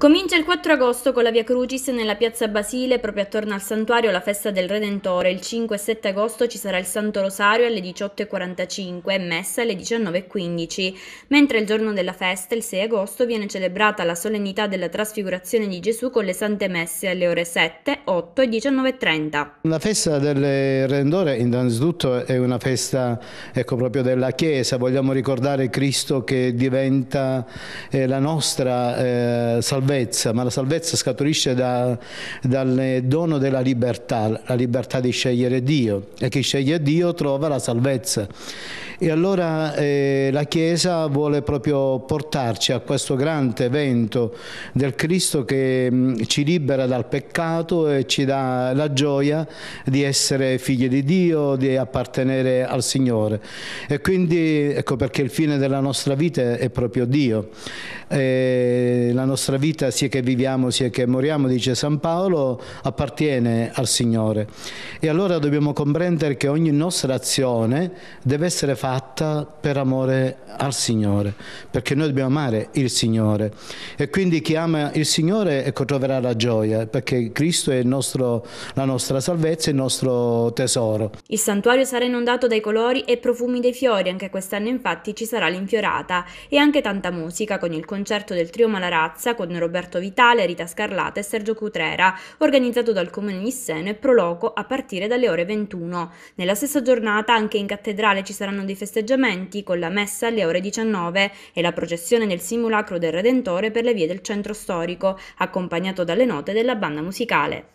Comincia il 4 agosto con la Via Crucis nella piazza Basile, proprio attorno al santuario la festa del Redentore. Il 5 e 7 agosto ci sarà il Santo Rosario alle 18.45 e messa alle 19.15, mentre il giorno della festa, il 6 agosto, viene celebrata la solennità della trasfigurazione di Gesù con le sante messe alle ore 7, 8 e 19.30. La festa del Redentore innanzitutto è una festa ecco, proprio della Chiesa, vogliamo ricordare Cristo che diventa eh, la nostra eh, salvezza salvezza, ma la salvezza scaturisce da, dal dono della libertà, la libertà di scegliere Dio e chi sceglie Dio trova la salvezza. E allora eh, la Chiesa vuole proprio portarci a questo grande evento del Cristo che mh, mm, ci libera dal peccato e ci dà la gioia di essere figli di Dio, di appartenere al Signore. E quindi ecco perché il fine della nostra vita è proprio Dio eh, la nostra vita sia che viviamo sia che moriamo, dice San Paolo, appartiene al Signore e allora dobbiamo comprendere che ogni nostra azione deve essere fatta per amore al Signore, perché noi dobbiamo amare il Signore e quindi chi ama il Signore ecco, troverà la gioia, perché Cristo è nostro, la nostra salvezza, il nostro tesoro. Il santuario sarà inondato dai colori e profumi dei fiori, anche quest'anno infatti ci sarà l'infiorata e anche tanta musica con il concerto concerto del trio Malarazza con Roberto Vitale, Rita Scarlata e Sergio Cutrera, organizzato dal Comune di Nisseno e Proloco a partire dalle ore 21. Nella stessa giornata anche in cattedrale ci saranno dei festeggiamenti con la messa alle ore 19 e la processione del simulacro del Redentore per le vie del centro storico, accompagnato dalle note della banda musicale.